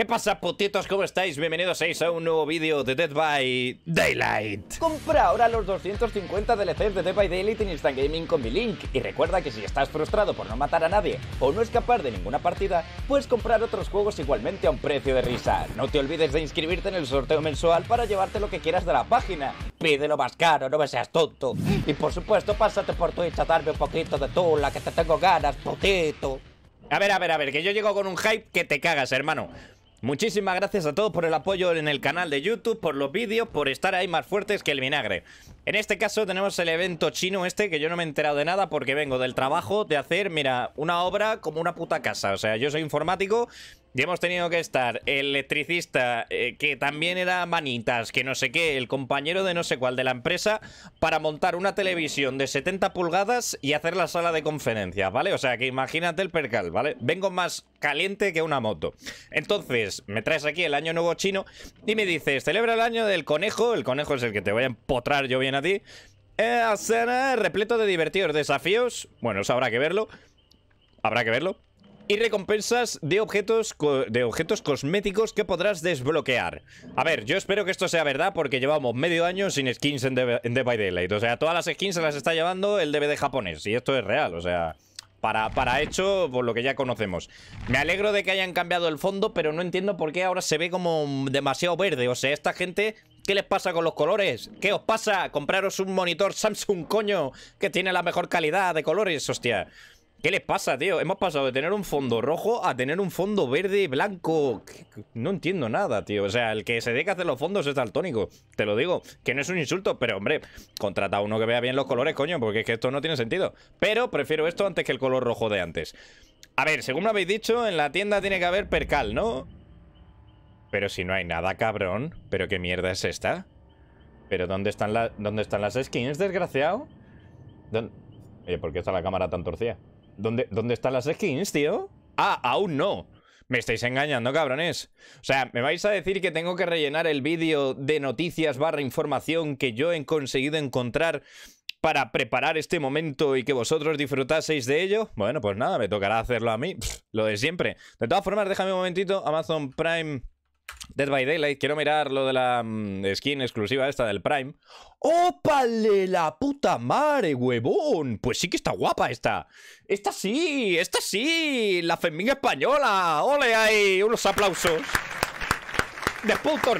¿Qué pasa, putitos? ¿Cómo estáis? Bienvenidos a un nuevo vídeo de Dead by Daylight. Compra ahora los 250 DLCs de Dead by Daylight en Instant Gaming con mi link. Y recuerda que si estás frustrado por no matar a nadie o no escapar de ninguna partida, puedes comprar otros juegos igualmente a un precio de risa. No te olvides de inscribirte en el sorteo mensual para llevarte lo que quieras de la página. Pídelo más caro, no me seas tonto. Y por supuesto, pásate por Twitch a darme un poquito de la que te tengo ganas, putito. A ver, a ver, a ver, que yo llego con un hype que te cagas, hermano. Muchísimas gracias a todos por el apoyo en el canal de YouTube, por los vídeos, por estar ahí más fuertes que el vinagre. En este caso tenemos el evento chino este, que yo no me he enterado de nada porque vengo del trabajo de hacer, mira, una obra como una puta casa. O sea, yo soy informático y hemos tenido que estar el electricista, eh, que también era manitas, que no sé qué, el compañero de no sé cuál de la empresa, para montar una televisión de 70 pulgadas y hacer la sala de conferencias, ¿vale? O sea, que imagínate el percal, ¿vale? Vengo más caliente que una moto. Entonces, me traes aquí el año nuevo chino y me dices, celebra el año del conejo, el conejo es el que te voy a empotrar yo bien a ti, eh, repleto de divertidos desafíos, bueno, eso habrá que verlo, habrá que verlo y recompensas de objetos, de objetos cosméticos que podrás desbloquear. A ver, yo espero que esto sea verdad porque llevamos medio año sin skins en, de en Dead by Daylight. O sea, todas las skins se las está llevando el DVD japonés y esto es real, o sea... Para, para hecho, por lo que ya conocemos Me alegro de que hayan cambiado el fondo Pero no entiendo por qué ahora se ve como demasiado verde O sea, esta gente ¿Qué les pasa con los colores? ¿Qué os pasa? Compraros un monitor Samsung, coño, que tiene la mejor calidad de colores, hostia. ¿Qué les pasa, tío? Hemos pasado de tener un fondo rojo a tener un fondo verde, y blanco... No entiendo nada, tío. O sea, el que se dedica a hacer los fondos es daltónico. Te lo digo, que no es un insulto, pero hombre, contrata a uno que vea bien los colores, coño, porque es que esto no tiene sentido. Pero prefiero esto antes que el color rojo de antes. A ver, según me habéis dicho, en la tienda tiene que haber percal, ¿no? Pero si no hay nada, cabrón. ¿Pero qué mierda es esta? ¿Pero dónde están, ¿Dónde están las skins, desgraciado? Oye, ¿por qué está la cámara tan torcida? ¿Dónde, están las skins, tío? Ah, aún no. Me estáis engañando, cabrones. O sea, ¿me vais a decir que tengo que rellenar el vídeo de noticias barra información que yo he conseguido encontrar para preparar este momento y que vosotros disfrutaseis de ello? Bueno, pues nada, me tocará hacerlo a mí, lo de siempre. De todas formas, déjame un momentito, Amazon Prime... Dead by Daylight, quiero mirar lo de la mm, skin exclusiva esta del Prime. ¡Ópale la puta madre, huevón! Pues sí que está guapa esta. Esta sí, esta sí, la femín española. ¡Ole ahí! Unos aplausos. De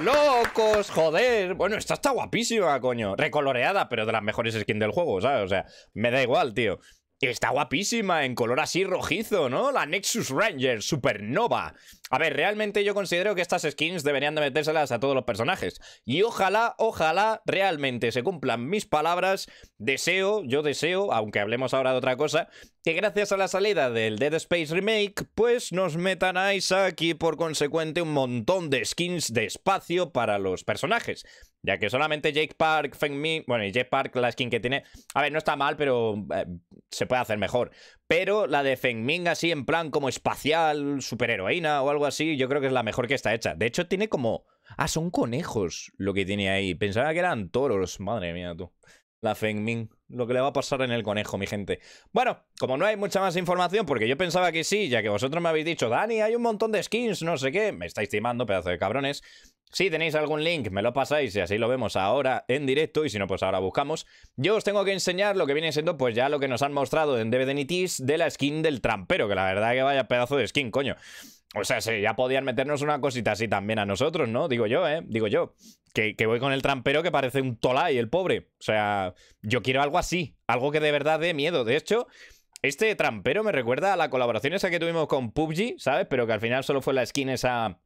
locos, joder. Bueno, esta está guapísima, coño. Recoloreada, pero de las mejores skins del juego, ¿sabes? O sea, me da igual, tío. Está guapísima, en color así rojizo, ¿no? La Nexus Ranger, Supernova. A ver, realmente yo considero que estas skins deberían de metérselas a todos los personajes. Y ojalá, ojalá realmente se cumplan mis palabras. Deseo, yo deseo, aunque hablemos ahora de otra cosa, que gracias a la salida del Dead Space Remake, pues nos metan a Isaac y por consecuente un montón de skins de espacio para los personajes. Ya que solamente Jake Park, Feng bueno, y Jake Park, la skin que tiene, a ver, no está mal, pero eh, se se puede hacer mejor. Pero la de Fengming así en plan como espacial, heroína o algo así, yo creo que es la mejor que está hecha. De hecho, tiene como... Ah, son conejos lo que tiene ahí. Pensaba que eran toros. Madre mía, tú. La Fengming. Lo que le va a pasar en el conejo, mi gente. Bueno, como no hay mucha más información, porque yo pensaba que sí, ya que vosotros me habéis dicho, Dani, hay un montón de skins, no sé qué. Me estáis timando, pedazo de cabrones. Si tenéis algún link, me lo pasáis y así lo vemos ahora en directo y si no, pues ahora buscamos. Yo os tengo que enseñar lo que viene siendo pues ya lo que nos han mostrado en DVD de la skin del trampero, que la verdad que vaya pedazo de skin, coño. O sea, ya podían meternos una cosita así también a nosotros, ¿no? Digo yo, ¿eh? Digo yo. Que, que voy con el trampero que parece un tolai, el pobre. O sea, yo quiero algo así, algo que de verdad dé miedo. De hecho, este trampero me recuerda a la colaboración esa que tuvimos con PUBG, ¿sabes? Pero que al final solo fue la skin esa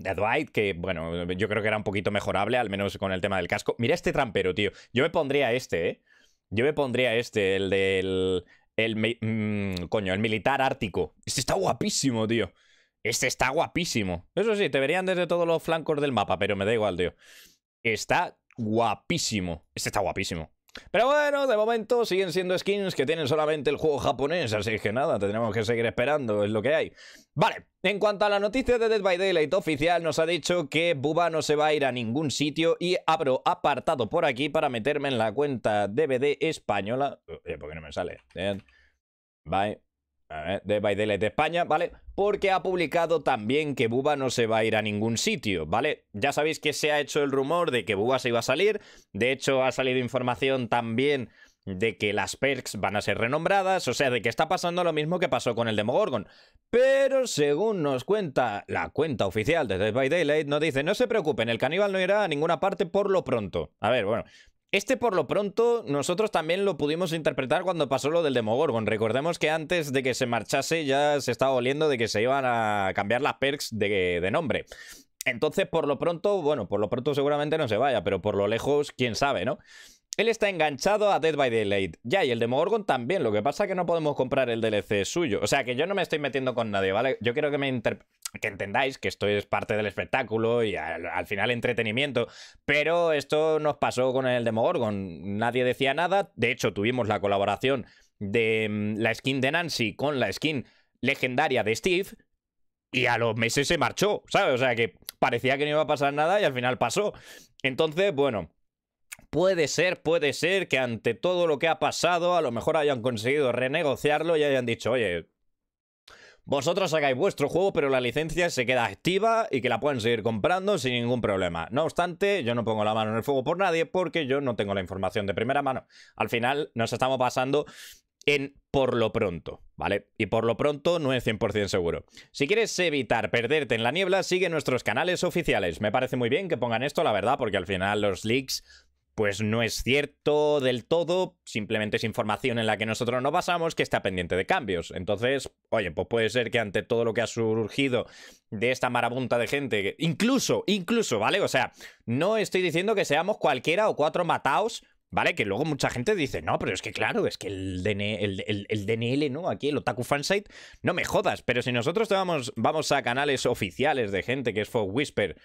de Dwight, que bueno, yo creo que era un poquito mejorable, al menos con el tema del casco. Mira este trampero, tío. Yo me pondría este, ¿eh? Yo me pondría este, el del... El, mm, coño, el militar ártico. Este está guapísimo, tío. Este está guapísimo. Eso sí, te verían desde todos los flancos del mapa, pero me da igual, tío. Está guapísimo. Este está guapísimo. Pero bueno, de momento siguen siendo skins que tienen solamente el juego japonés, así que nada, tendremos que seguir esperando, es lo que hay. Vale, en cuanto a la noticia de Dead by Daylight oficial, nos ha dicho que Buba no se va a ir a ningún sitio y abro apartado por aquí para meterme en la cuenta DVD española. Eh, ¿Por qué no me sale? Bye de by Daylight de España, ¿vale? Porque ha publicado también que Buba no se va a ir a ningún sitio, ¿vale? Ya sabéis que se ha hecho el rumor de que Buba se iba a salir, de hecho ha salido información también de que las perks van a ser renombradas, o sea, de que está pasando lo mismo que pasó con el Demogorgon. Pero según nos cuenta la cuenta oficial de Dead by Daylight, nos dice, no se preocupen, el caníbal no irá a ninguna parte por lo pronto. A ver, bueno, este por lo pronto nosotros también lo pudimos interpretar cuando pasó lo del Demogorgon. Recordemos que antes de que se marchase ya se estaba oliendo de que se iban a cambiar las perks de, de nombre. Entonces, por lo pronto, bueno, por lo pronto seguramente no se vaya, pero por lo lejos, quién sabe, ¿no? Él está enganchado a Dead by Daylight. Ya, y el de Morgon también. Lo que pasa es que no podemos comprar el DLC suyo. O sea, que yo no me estoy metiendo con nadie, ¿vale? Yo quiero que me que entendáis que esto es parte del espectáculo y al, final entretenimiento. Pero esto nos pasó con el de Morgon. Nadie decía nada. De hecho, tuvimos la colaboración de mm, la skin de Nancy con la skin legendaria de Steve. Y a los meses se marchó, ¿sabes? O sea, que parecía que no iba a pasar nada y al final pasó. Entonces, bueno... Puede ser, puede ser que ante todo lo que ha pasado, a lo mejor hayan conseguido renegociarlo y hayan dicho, oye, vosotros hagáis vuestro juego, pero la licencia se queda activa y que la pueden seguir comprando sin ningún problema. No obstante, yo no pongo la mano en el fuego por nadie porque yo no tengo la información de primera mano. Al final nos estamos pasando en por lo pronto, ¿vale? Y por lo pronto no es 100% seguro. Si quieres evitar perderte en la niebla, sigue nuestros canales oficiales. Me parece muy bien que pongan esto, la verdad, porque al final los leaks pues no es cierto del todo, simplemente es información en la que nosotros nos basamos que está pendiente de cambios. Entonces, oye, pues puede ser que ante todo lo que ha surgido de esta marabunta de gente, incluso, incluso, ¿vale? O sea, no estoy diciendo que seamos cualquiera o cuatro mataos ¿Vale? Que luego mucha gente dice, no, pero es que claro, es que el, DN, el, DNL, ¿no? Aquí el Otaku Fansite, no me jodas, pero si nosotros vamos, a canales oficiales de gente que es Fog Whisper.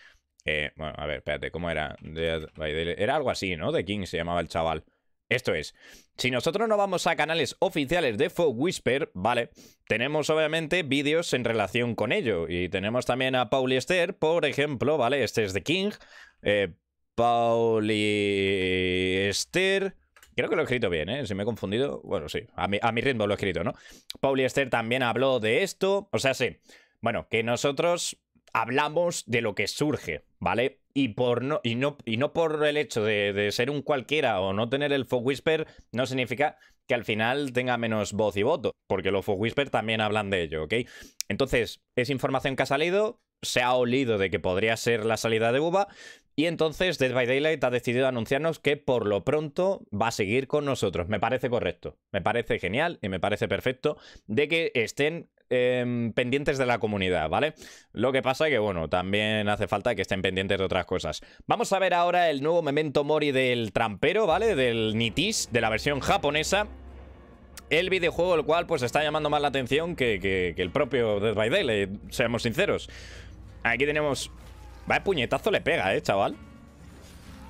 Eh, bueno, a ver, espérate, ¿cómo era? Era algo así, ¿no? De King se llamaba el chaval. Esto es, si nosotros no vamos a canales oficiales de Fog Whisper, vale, tenemos obviamente vídeos en relación con ello. Y tenemos también a Paul Esther, por ejemplo, vale, este es de King. Eh, eh, Esther... Creo que lo he escrito bien, ¿eh? Si me he confundido, bueno, sí, a mi, a mi ritmo lo he escrito, ¿no? Esther también habló de esto, o sea, sí. Bueno, que nosotros hablamos de lo que surge, ¿vale? Y, por no, y, no, y no por el hecho de, ser un cualquiera o no tener el Fog Whisper, no significa que al final tenga menos voz y voto, porque los Fog Whisper también hablan de ello, ¿ok? Entonces, esa información que ha salido, se ha olido de que podría ser la salida de Buba, y entonces Dead by Daylight ha decidido anunciarnos que por lo pronto va a seguir con nosotros. Me parece correcto, me parece genial y me parece perfecto de que estén em, pendientes de la comunidad, ¿vale? Lo que pasa es que, bueno, también hace falta que estén pendientes de otras cosas. Vamos a ver ahora el nuevo Memento Mori del trampero, ¿vale? Del Nitis, de la versión japonesa. El videojuego, el cual pues está llamando más la atención que, que, que el propio Dead by Daylight, seamos sinceros. Aquí tenemos Va el puñetazo le pega, eh, chaval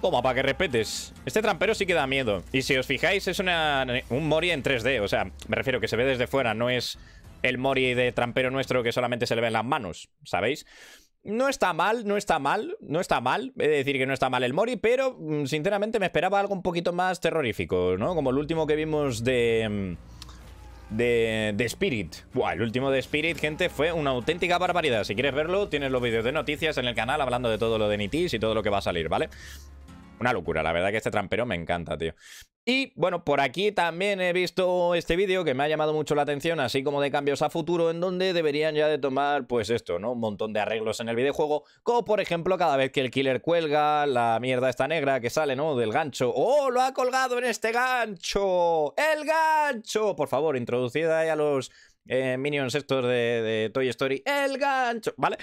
Toma, para que respetes Este trampero sí que da miedo Y si os fijáis, es un Mori en 3D O sea, me refiero que se ve desde fuera No es el Mori de trampero nuestro que solamente se le ve en las manos, ¿sabéis? No está mal, no está mal, no está mal. He de decir que no está mal el Mori, pero mm, sinceramente me esperaba algo un poquito más terrorífico, ¿no? Como el último que vimos de... Mm, de, Spirit. el último de Spirit, gente, fue una auténtica barbaridad. Si quieres verlo, tienes los vídeos de noticias en el canal hablando de todo lo de Nitis y todo lo que va a salir, ¿vale? Una locura, la verdad que este trampero me encanta, tío. Y bueno, por aquí también he visto este vídeo que me ha llamado mucho la atención, así como de cambios a futuro, en donde deberían ya de tomar, pues esto, ¿no? Un montón de arreglos en el videojuego, como por ejemplo cada vez que el killer cuelga, la mierda esta negra que sale, ¿no? Del gancho. ¡Oh, lo ha colgado en este gancho! ¡El gancho! Por favor, introducida ahí a los eh, minions estos de Toy Story. ¡El gancho! ¿Vale?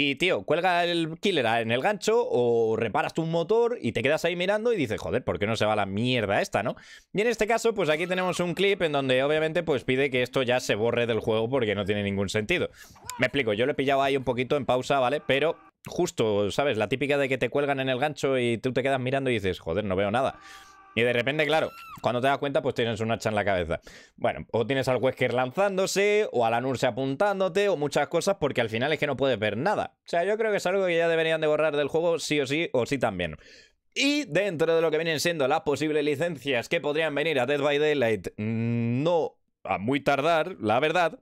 Y tío, cuelga el killer en el gancho o reparas tu motor y te quedas ahí mirando y dices, joder, ¿por qué no se va la mierda esta, no? Y en este caso, pues aquí tenemos un clip en donde obviamente pues pide que esto ya se borre del juego porque no tiene ningún sentido. Me explico, yo lo he pillado ahí un poquito en pausa, ¿vale? Pero justo, ¿sabes? La típica de que te cuelgan en el gancho y tú te quedas mirando y dices, joder, no veo nada. Y de repente, claro, cuando te das cuenta, pues tienes un hacha en la cabeza. Bueno, o tienes al Wesker lanzándose, o a la Nurse apuntándote, o muchas cosas, porque al final es que no puedes ver nada. O sea, yo creo que es algo que ya deberían de borrar del juego sí o sí, o sí también. Y dentro de lo que vienen siendo las posibles licencias que podrían venir a Dead by Daylight, mm, no a muy tardar, la verdad,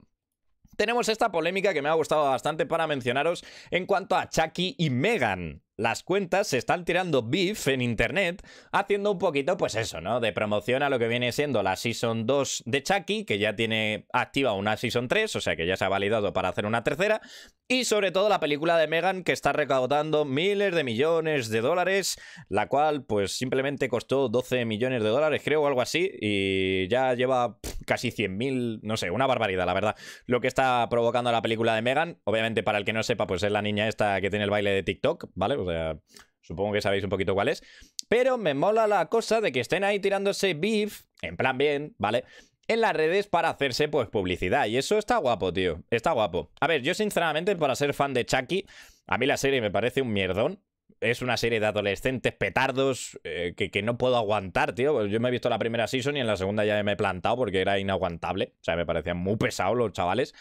tenemos esta polémica que me ha gustado bastante para mencionaros en cuanto a Chucky y Megan las cuentas se están tirando beef en internet, haciendo un poquito, pues eso, ¿no? De promoción a lo que viene siendo la Season 2 de Chucky, que ya tiene activa una Season 3, o sea que ya se ha validado para hacer una tercera, y sobre todo la película de Megan, que está recaudando miles de millones de dólares, la cual, pues simplemente costó 12 millones de dólares, creo, o algo así, y ya lleva casi casi 100.000, no sé, una barbaridad, la verdad, lo que está provocando la película de Megan. Obviamente, para el que no sepa, pues es la niña esta que tiene el baile de TikTok, ¿vale? sea, supongo que sabéis un poquito cuál es. Pero me mola la cosa de que estén ahí tirándose beef, en plan bien, ¿vale? En las redes para hacerse, pues, publicidad. Y eso está guapo, tío. Está guapo. A ver, yo sinceramente, para ser fan de Chucky, a mí la serie me parece un mierdón es una serie de adolescentes petardos eh, que, que, no puedo aguantar, tío. Pues yo me he visto la primera season y en la segunda ya me he plantado porque era inaguantable. O sea, me parecían muy pesados los chavales.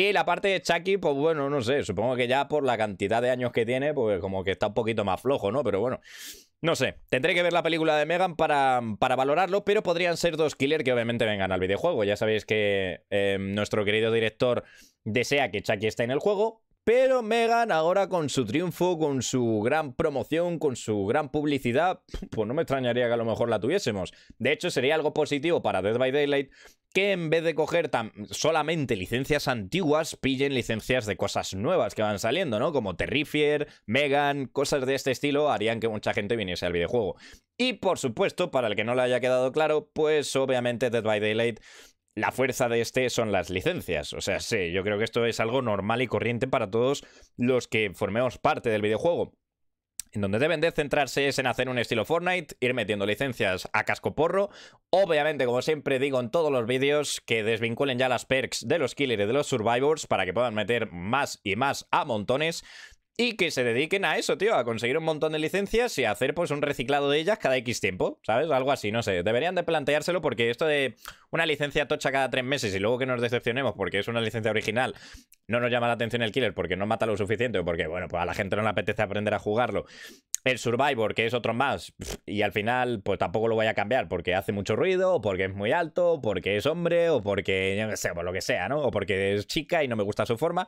Y la parte de Chucky, pues bueno, no sé, supongo que ya por la cantidad de años que tiene, pues como que está un poquito más flojo, ¿no? Pero bueno, no sé, tendré que ver la película de Megan para, para valorarlo, pero podrían ser dos killers que obviamente vengan al videojuego. Ya sabéis que eh, nuestro querido director desea que Chucky esté en el juego, pero Megan ahora con su triunfo, con su gran promoción, con su gran publicidad, pues no me extrañaría que a lo mejor la tuviésemos. De hecho, sería algo positivo para Dead by Daylight que en vez de coger tan solamente licencias antiguas, pillen licencias de cosas nuevas que van saliendo, ¿no? Como Terrifier, Megan, cosas de este estilo harían que mucha gente viniese al videojuego. Y por supuesto, para el que no le haya quedado claro, pues obviamente Dead by Daylight la fuerza de este son las licencias. O sea, sí, yo creo que esto es algo normal y corriente para todos los que formemos parte del videojuego. En donde deben de centrarse es en hacer un estilo Fortnite, ir metiendo licencias a casco porro, Obviamente, como siempre digo en todos los vídeos, que desvinculen ya las perks de los killers y de los survivors para que puedan meter más y más a montones y que se dediquen a eso, tío, a conseguir un montón de licencias y a hacer pues un reciclado de ellas cada X tiempo, ¿sabes? Algo así, no sé. Deberían de planteárselo porque esto de una licencia tocha cada tres meses y luego que nos decepcionemos porque es una licencia original, no nos llama la atención el killer porque no mata lo suficiente o porque, bueno, pues a la gente no le apetece aprender a jugarlo. El Survivor, que es otro más, y al final, pues tampoco lo voy a cambiar porque hace mucho ruido, o porque es muy alto, o porque es hombre, o porque, no sé, por lo que sea, ¿no? O porque es chica y no me gusta su forma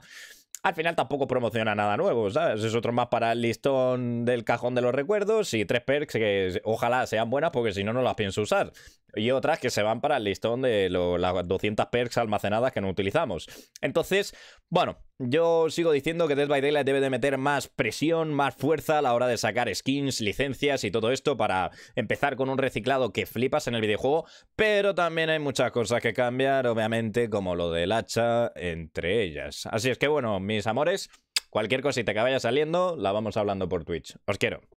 al final tampoco promociona nada nuevo, ¿sabes? Es otro más para el listón del cajón de los recuerdos y tres perks que ojalá sean buenas porque si no, no las pienso usar y otras que se van para el listón de las 200 perks almacenadas que no utilizamos. Entonces, bueno, yo sigo diciendo que Dead by Daylight debe de meter más presión, más fuerza a la hora de sacar skins, licencias y todo esto para empezar con un reciclado que flipas en el videojuego, pero también hay muchas cosas que cambiar, obviamente, como lo del hacha, entre ellas. Así es que bueno, mis amores, cualquier cosita que vaya saliendo, la vamos hablando por Twitch. Os quiero.